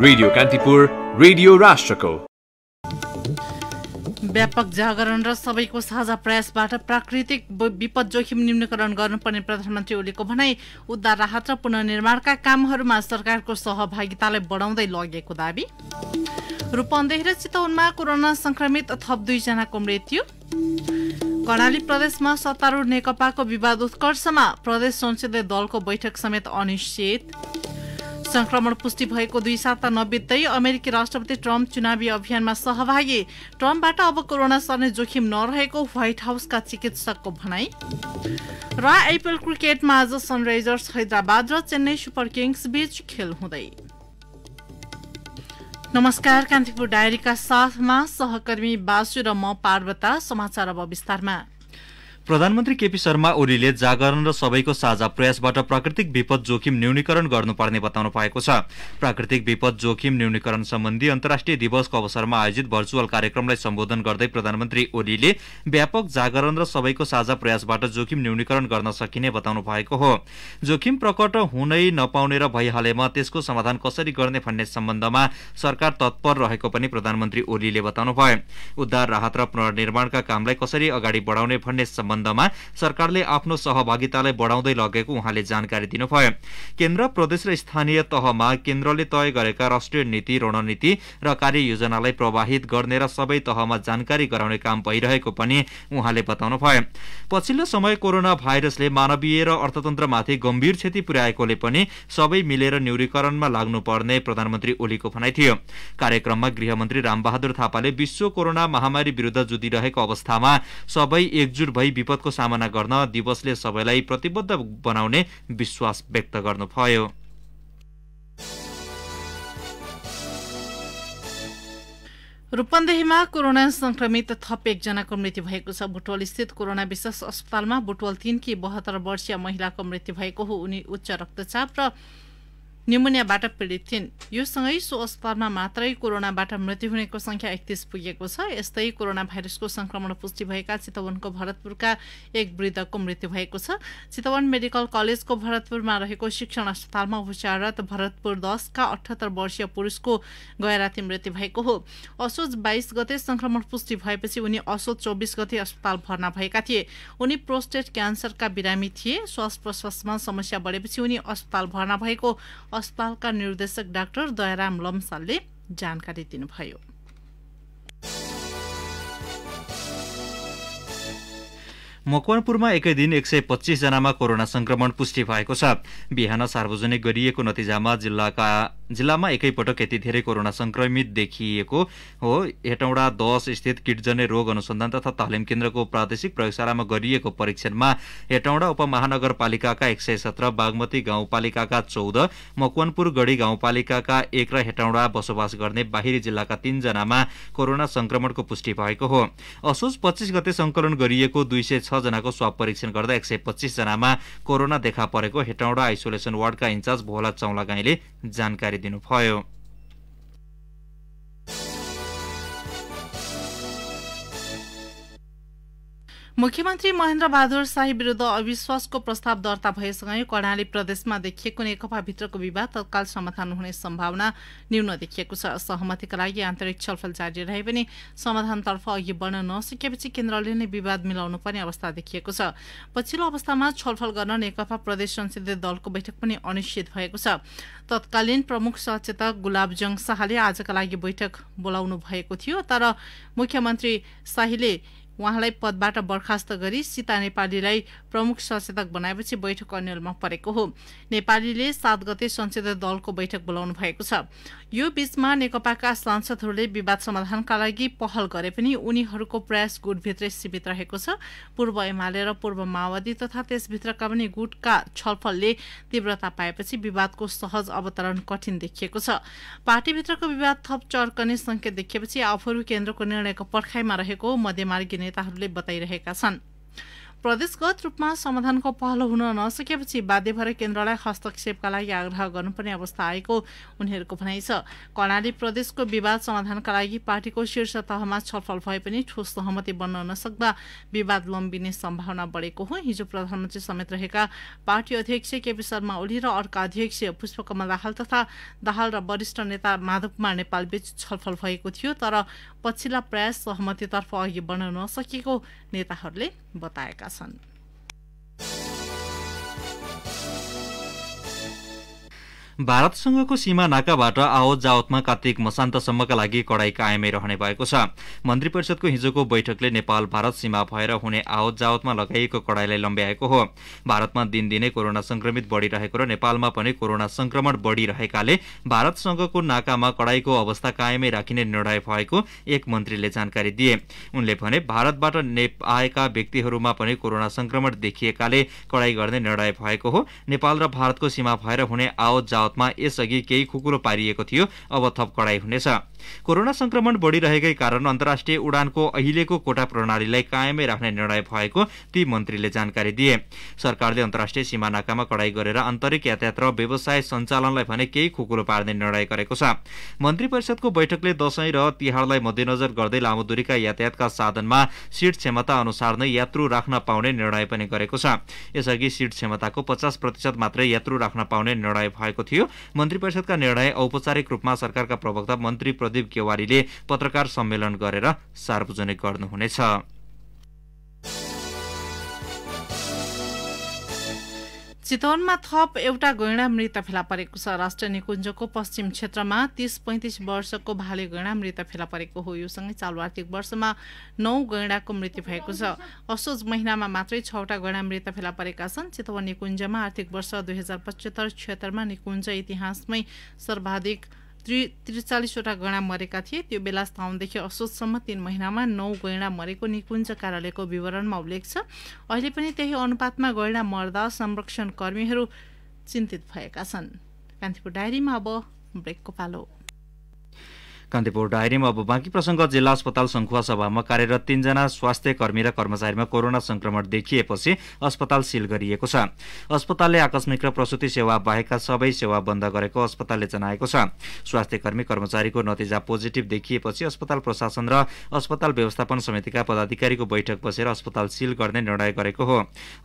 Radio Kantipur radio राष्ट्रको व्यापक जागरण र सबैको साझा प्रयासबाट प्राकृतिक विपद जोखिम न्यूनीकरण गर्नुपर्ने प्रधानमन्त्री ओलीको भनाई उद्धार राहत र पुननिर्माणका कामहरूमा सरकारको सहभागितालाई बढाउँदै लगेको दावी रूपन्देह र चितवनमा कोरोना संक्रमित थप दुईजनाको मृत्यु कर्णाली प्रदेशमा सत्तारूढ नेकपाको विवाद उत्कर्षमा प्रदेश संसदीय दलको बैठक समेत अनिश्चित संक्रमण पुष्टि भएको दुई साता नबित्दै अमेरिकी राष्ट्रपति ट्रम्प चुनावी अभियानमा सहभागी ट्रम्पबाट अब कोरोना सर्ने जोखिम नरहेको व्हाइट हाउसका चिकित्सकको भनाई र आइपिएल क्रिकेटमा आज सनराइजर्स हैदराबाद र चेन्नई सुपर किङ्स बीच खेल हुँदै नमस्कार कान्तिपुर डायरीका साथमा सहकर्मी बासु र म पार्वता समाचार अब विस्तारमा प्रधानमन्त्री केपी शर्मा ओलीले जागरण र सबैको साझा प्रयासबाट प्राकृतिक विपद जोखिम न्यूनीकरण गर्नुपर्ने बताउनु भएको छ प्राकृतिक विपद जोखिम न्यूनीकरण सम्बन्धी अन्तर्राष्ट्रिय दिवसको अवसरमा आयोजित भर्चुअल कार्यक्रमलाई सम्बोधन गर्दै प्रधानमन्त्री ओलीले व्यापक जागरण र सबैको साझा प्रयासबाट जोखिम न्यूनीकरण गर्न सकिने बताउनु भएको हो जोखिम प्रकट हुनै नपाउने र भइहालेमा त्यसको समाधान कसरी गर्ने भन्ने सम्बन्धमा सरकार तत्पर रहेको पनि प्रधानमन्त्री ओलीले बताउनुभयो उद्धार राहत र पुनर्निर्माणका कामलाई कसरी अगाडि बढाउने भन्ने सम्बन्ध सम्बन्धमा सरकारले आफ्नो सहभागितालाई बढाउँदै लगेको उहाँले जानकारी दिनुभयो केन्द्र प्रदेश र स्थानीय तहमा केन्द्रले तय गरेका राष्ट्रिय नीति रणनीति र कार्ययोजनालाई प्रवाहित गर्ने र सबै तहमा जानकारी गराउने काम भइरहेको पनि उहाँले बताउनुभयो पछिल्लो समय कोरोना भाइरसले मानवीय र अर्थतन्त्रमाथि गम्भीर क्षति पुर्याएकोले पनि सबै मिलेर न्यूनीकरणमा लाग्नुपर्ने प्रधानमन्त्री ओलीको भनाइ थियो कार्यक्रममा गृहमन्त्री रामबहादुर थापाले विश्व कोरोना महामारी विरूद्ध जुधिरहेको अवस्थामा सबै एकजुट भई विपदको सामना गर्न दिवसले सबैलाई प्रतिबद्ध बनाउने विश्वास व्यक्त गर्नुभयो रूपन्देहीमा कोरोना संक्रमित थप एकजनाको मृत्यु भएको छ बुटवल स्थित कोरोना विशेष अस्पतालमा बुटवल तिनकी बहत्तर वर्षीय महिलाको मृत्यु भएको हो उनी उच्च रक्तचाप र न्युमोनियाबाट पीडित थिइन् यो सँगै सो अस्पतालमा मात्रै कोरोनाबाट मृत्यु हुनेको संख्या एकतिस पुगेको छ यस्तै कोरोना भाइरसको संक्रमण पुष्टि भएका चितवनको भरतपुरका एक वृद्धको मृत्यु भएको छ चितवन मेडिकल कलेजको भरतपुरमा रहेको शिक्षण अस्पतालमा उपचाररत भरतपुर दसका अठहत्तर वर्षीय पुरुषको गैराती मृत्यु भएको हो असोज बाइस गते संक्रमण पुष्टि भएपछि उनी असोज चौबिस गते अस्पताल भर्ना भएका थिए उनी प्रोस्टेट क्यान्सरका बिरामी थिए श्वास प्रश्वासमा समस्या बढेपछि उनी अस्पताल भर्ना भएको अस्पतालका निर्देशक डाक्टर दयाराम लम्सालले जानकारी दिनुभयो मकवानपुरमा एकै दिन एक सय पच्चिसजनामा कोरोना संक्रमण पुष्टि भएको छ बिहान सार्वजनिक गरिएको नतिजामा जिल्लाका जिल्लामा एकैपटक यति धेरै कोरोना संक्रमित देखिएको हो हेटौँडा दस स्थित किटजन्य रोग अनुसन्धान तथा तालिम केन्द्रको प्रादेशिक प्रयोगशालामा गरिएको परीक्षणमा हेटौँडा उपमहानगरपालिकाका एक सय सत्र बागमती गाउँपालिकाका चौध मकवानपुर गढी गाउँपालिकाका एक र हेटौँडा बसोबास गर्ने बाहिरी जिल्लाका तीनजनामा कोरोना संक्रमणको पुष्टि भएको हो असोज पच्चिस गते संकलन गरिएको दुई सय जनाको स्वाब परीक्षण गर्दा एक सय पच्चिसजनामा कोरोना देखा परेको हेटौँडा आइसोलेसन वार्डका इन्चार्ज भोला चौलागाईले जानकारी दिनुभयो मुख्यमन्त्री महेन्द्र बहादुर शाही विरुद्ध अविश्वासको प्रस्ताव दर्ता भएसँगै कर्णाली प्रदेशमा देखिएको नेकपाभित्रको विवाद तत्काल समाधान हुने सम्भावना न्यून देखिएको छ सहमतिका लागि आन्तरिक छलफल जारी रहे पनि समाधानतर्फ अघि बढ्न नसकेपछि केन्द्रले नै विवाद मिलाउनु पर्ने अवस्था देखिएको छ पछिल्लो अवस्थामा छलफल गर्न नेकपा प्रदेश संसदीय दलको बैठक पनि अनिश्चित भएको छ तत्कालीन प्रमुख सचेतक गुलाबजङ शाहले आजका लागि बैठक बोलाउनु भएको थियो तर मुख्यमन्त्री शाहीले उहाँलाई पदबाट बर्खास्त गरी सीता नेपालीलाई प्रमुख सचेतक बनाएपछि बैठक अन्यलमा परेको हो नेपालीले सात गते संसदीय दलको बैठक बोलाउनु भएको छ यो बीचमा नेकपाका सांसदहरूले विवाद समाधानका लागि पहल गरे पनि उनीहरूको प्रयास गुटभित्रै सीमित रहेको छ पूर्व एमाले र पूर्व माओवादी तथा त्यसभित्रका पनि गुटका छलफलले तीव्रता पाएपछि विवादको सहज अवतरण कठिन देखिएको छ पार्टीभित्रको विवाद थप चर्कने संकेत देखिएपछि आफूहरू केन्द्रको निर्णयको पर्खाइमा रहेको मध्यमार्गी नेताहरूले बताइरहेका छन् प्रदेशगत रूपमा समाधानको पहल हुन नसकेपछि बाध्य भएर केन्द्रलाई हस्तक्षेपका लागि आग्रह गर्नुपर्ने अवस्था आएको उनीहरूको भनाइ छ कर्णाली प्रदेशको विवाद समाधानका लागि पार्टीको शीर्ष तहमा छलफल भए पनि ठोस सहमति बन्न नसक्दा विवाद लम्बिने सम्भावना बढेको हो हिजो प्रधानमन्त्री समेत रहेका पार्टी अध्यक्ष केपी शर्मा ओली र अर्का अध्यक्ष पुष्पकमल दाहाल तथा दाहाल र वरिष्ठ नेता माधव कुमार नेपालबीच छलफल भएको थियो तर पछिल्ला प्रयास सहमतितर्फ अघि बढ्न नसकेको नेताहरूले बताएका छन् भारतसँगको सीमा नाकाबाट आवत जावतमा कार्तिक मसान्तसम्मका लागि कडाई कायमै रहने भएको छ मन्त्री परिषदको हिजोको बैठकले नेपाल भारत सीमा भएर हुने आवत जावतमा लगाइएको कडाईलाई लम्ब्याएको हो भारतमा दिनदिनै कोरोना संक्रमित बढिरहेको र नेपालमा पनि कोरोना संक्रमण बढिरहेकाले भारतसँगको नाकामा कडाईको अवस्था कायमै राखिने निर्णय भएको एक मन्त्रीले जानकारी दिए उनले भने भारतबाट आएका व्यक्तिहरूमा पनि कोरोना संक्रमण देखिएकाले कडाई गर्ने निर्णय भएको हो नेपाल र भारतको सीमा भएर हुने आवत अदालतमा यसअघि केही कुकुरो पारिएको थियो अब थप कडाई हुनेछ कोरोना संक्रमण बढिरहेकै कारण अन्तर्राष्ट्रिय उडानको अहिलेको कोटा प्रणालीलाई कायमै राख्ने निर्णय भएको ती मन्त्रीले जानकारी दिए सरकारले अन्तर्राष्ट्रिय सीमा नाकामा कडाई गरेर आन्तरिक यातायात र व्यवसाय सञ्चालनलाई भने केही खुकुलो पार्ने निर्णय गरेको छ मन्त्री परिषदको बैठकले दशैं र तिहारलाई मध्यनजर गर्दै लामो दूरीका यातायातका साधनमा सिट क्षमता अनुसार नै यात्रु राख्न पाउने निर्णय पनि गरेको छ यसअघि सिट क्षमताको पचास प्रतिशत मात्रै यात्रु राख्न पाउने निर्णय भएको थियो मन्त्री परिषदका निर्णय औपचारिक रूपमा सरकारका प्रवक्ता मन्त्री प्रदीप गेवारीले पत्रकार सम्मेलन गरेर सार्वजनिक गर्नुहुनेछ चितवनमा थप एउटा गैँडा मृत फेला परेको छ राष्ट्रिय निकुञ्जको पश्चिम क्षेत्रमा तीस पैँतिस वर्षको भाले गैँडा मृत फेला परेको हो योसँगै चालु आर्थिक वर्षमा नौ गैँडाको मृत्यु भएको छ असोज महिनामा मात्रै छवटा गैँडा मृत फेला परेका छन् चितवन निकुञ्जमा आर्थिक वर्ष दुई हजार पचहत्तर क्षेत्रमा निकुञ्ज इतिहासमै सर्वाधिक त्रि त्रिचालिसवटा गैँडा मरेका थिए त्यो बेला साउनदेखि असोजसम्म तिन महिनामा नौ गैँडा मरेको निकुञ्ज कार्यालयको विवरणमा उल्लेख छ अहिले पनि त्यही अनुपातमा गैँडा मर्दा संरक्षण कर्मीहरू चिन्तित भएका छन् कान्तिपुर डायरीमा अब ब्रेकको पालो कान्तिपुर डायरीमा अब बाँकी प्रसङ्ग जिल्ला अस्पताल सङ्खुवा सभामा कार्यरत तीनजना स्वास्थ्य कर्मी र कर्मचारीमा कोरोना संक्रमण देखिएपछि अस्पताल सिल गरिएको छ अस्पतालले आकस्मिक र प्रसुति सेवा बाहेकका सबै सेवा बन्द गरेको अस्पतालले जनाएको छ स्वास्थ्य कर्मी कर्मचारीको नतिजा पोजिटिभ देखिएपछि अस्पताल प्रशासन र अस्पताल व्यवस्थापन समितिका पदाधिकारीको बैठक बसेर अस्पताल सिल गर्ने निर्णय गरेको हो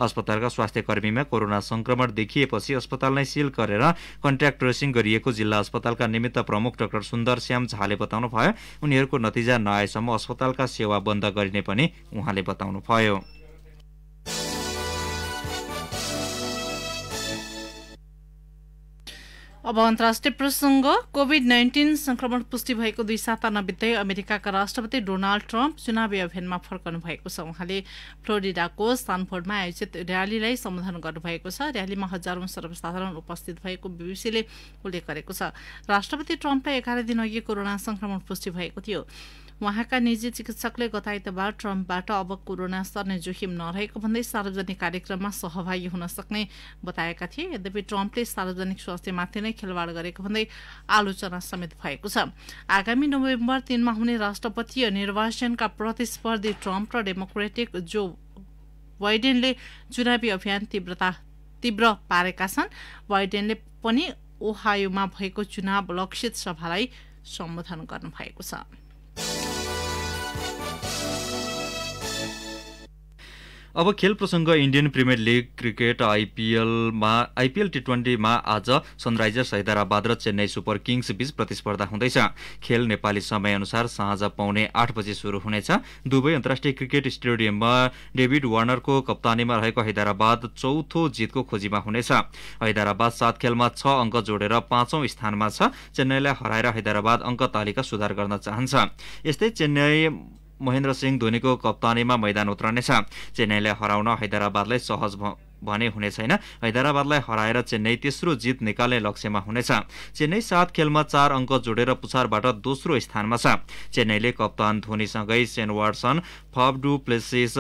अस्पतालका स्वास्थ्य कर्मीमा कोरोना संक्रमण देखिएपछि अस्पताल नै सिल गरेर कन्ट्याक्ट ट्रेसिङ गरिएको जिल्ला अस्पतालका निमित्त प्रमुख डाक्टर सुन्दर श्याम झाले उहाँले भयो उनीहरूको नतिजा नआएसम्म अस्पतालका सेवा बन्द गरिने पनि उहाँले भयो अब अन्तर्राष्ट्रिय प्रसङ्ग कोभिड नाइन्टिन संक्रमण पुष्टि भएको दुई साता नबित्दै अमेरिकाका राष्ट्रपति डोनाल्ड ट्रम्प चुनावी अभियानमा फर्कनु भएको छ उहाँले फ्लोरिडाको सानफोर्डमा आयोजित र्यालीलाई सम्बोधन गर्नुभएको छ र्यालीमा हजारौं सर्वसाधारण उपस्थित भएको बिबिसीले उल्लेख गरेको छ राष्ट्रपति ट्रम्पलाई एघार दिन अघि कोरोना संक्रमण पुष्टि भएको थियो उहाँका निजी चिकित्सकले गत आइतबार ट्रम्पबाट अब कोरोना सर्ने जोखिम नरहेको भन्दै सार्वजनिक कार्यक्रममा सहभागी हुन सक्ने बताएका थिए यद्यपि ट्रम्पले सार्वजनिक स्वास्थ्यमाथि नै खेलवाड गरेको भन्दै आलोचना समेत भएको छ आगामी नोभेम्बर तिनमा हुने राष्ट्रपतीय निर्वाचनका प्रतिस्पर्धी ट्रम्प र डेमोक्रेटिक जो बाइडेनले चुनावी अभियान तीव्रता तीव्र पारेका छन् बाइडेनले पनि ओहायोमा भएको चुनाव लक्षित सभालाई सम्बोधन गर्नुभएको छ अब खेल प्रसङ्ग इन्डियन प्रिमियर लिग क्रिकेट आइपिएलमा आइपिएल टी ट्वेन्टीमा आज सनराइजर्स हैदराबाद र चेन्नई सुपर किङ्स बीच प्रतिस्पर्धा हुँदैछ खेल नेपाली समयअनुसार साँझ पाउने आठ बजे सुरु हुनेछ दुवै अन्तर्राष्ट्रिय क्रिकेट स्टेडियममा डेभिड वार्नरको कप्तानीमा रहेको हैदराबाद चौथो जितको खोजीमा हुनेछ हैदराबाद सात खेलमा छ अङ्क जोडेर पाँचौं स्थानमा छ चेन्नईलाई हराएर हैदराबाद अङ्क तालिका सुधार गर्न चाहन्छ यस्तै चेन्नई महेन्द्र सिंह धोनीको कप्तानीमा मैदान उत्रनेछ चेन्नईलाई हराउन हैदराबादलाई सहज भने हुने छैन हैदराबादलाई हराएर चेन्नई तेस्रो जित निकाल्ने लक्ष्यमा हुनेछ चेन्नई सात खेलमा चार अङ्क जोडेर पुछारबाट दोस्रो स्थानमा छ चेन्नईले कप्तान धोनीसँगै Shane Watson Faf Plessis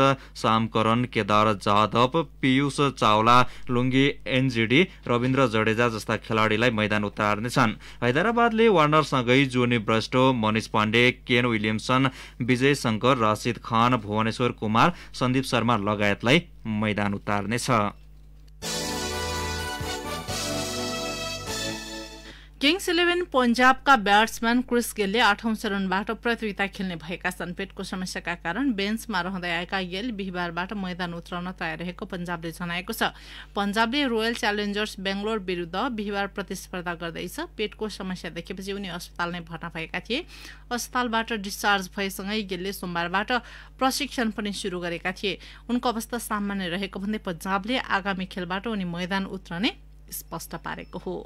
Sam Curran Kedar Jadhav Piyush Chawla Lungi Ngidi Ravindra Jadeja जस्ता खेलाडीलाई मैदान उतार्नेछन् हैदराबादले वार्नरसँगै Jonny Bairstow Manish Pandey Kane Williamson Vijay Shankar Rashid Khan Bhuvneshwar Kumar Sandeep Sharma लगायतलाई मैदान उतार्नेछ किङ्स इलेभेन पन्जाबका ब्याट्सम्यान क्रिस गेलले आठौं चरणबाट प्रतियोगिता खेल्ने भएका छन् पेटको समस्याका कारण बेन्चमा रहँदै आएका गेल बिहिबारबाट मैदान उत्रन तयार रहेको पन्जाबले जनाएको छ पन्जाबले रोयल च्यालेन्जर्स बेङ्गलोर विरूद्ध बिहिबार प्रतिस्पर्धा गर्दैछ पेटको समस्या देखेपछि उनी अस्पताल नै भर्ना भएका थिए अस्पतालबाट डिस्चार्ज भएसँगै गेलले सोमबारबाट प्रशिक्षण पनि सुरु गरेका थिए उनको अवस्था सामान्य रहेको भन्दै पन्जाबले आगामी खेलबाट उनी मैदान उत्रने स्पष्ट पारेको हो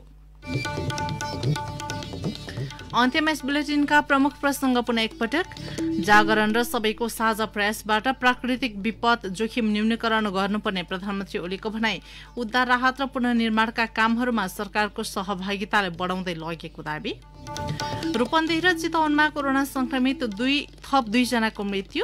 अन्त्यमा यस बुलेटिनका प्रमुख प्रसङ्ग पुनः एकपटक जागरण र सबैको साझा प्रयासबाट प्राकृतिक विपद जोखिम न्यूनीकरण गर्नुपर्ने प्रधानमन्त्री ओलीको भनाई उद्धार राहत र पुननिर्माणका कामहरूमा सरकारको सहभागितालाई बढाउँदै लगेको दावी रूपन्देही र चितवनमा कोरोना संक्रमित दुई थप दुईजनाको मृत्यु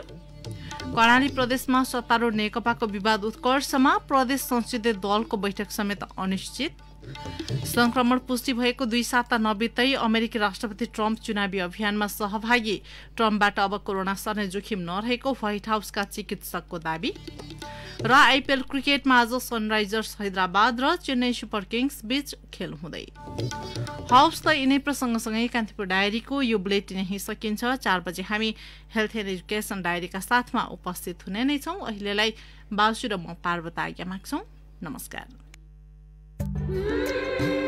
कर्णाली प्रदेशमा सत्तारूढ नेकपाको विवाद उत्कर्षमा प्रदेश संसदीय दलको बैठक समेत अनिश्चित संक्रमण पुष्टि भएको दुई साता नबित्दै अमेरिकी राष्ट्रपति ट्रम्प चुनावी अभियानमा सहभागी ट्रम्पबाट अब कोरोना सर्ने जोखिम नरहेको व्हाइट हाउसका चिकित्सकको दावी र आइपिएल क्रिकेटमा आज सनराइजर्स हैदराबाद र चेन्नई सुपर किङ्स बीच खेल हुँदै हाउस त यिनै प्रसङ्गसँगै कान्तिपुर डायरीको यो बुलेटिन यही सकिन्छ चार बजे हामी हेल्थ एन्ड एजुकेसन डायरीका साथमा उपस्थित हुने नै छौँ अहिलेलाई बासु र म पार्वत आज्ञा माग्छौँ नमस्कार Música hum.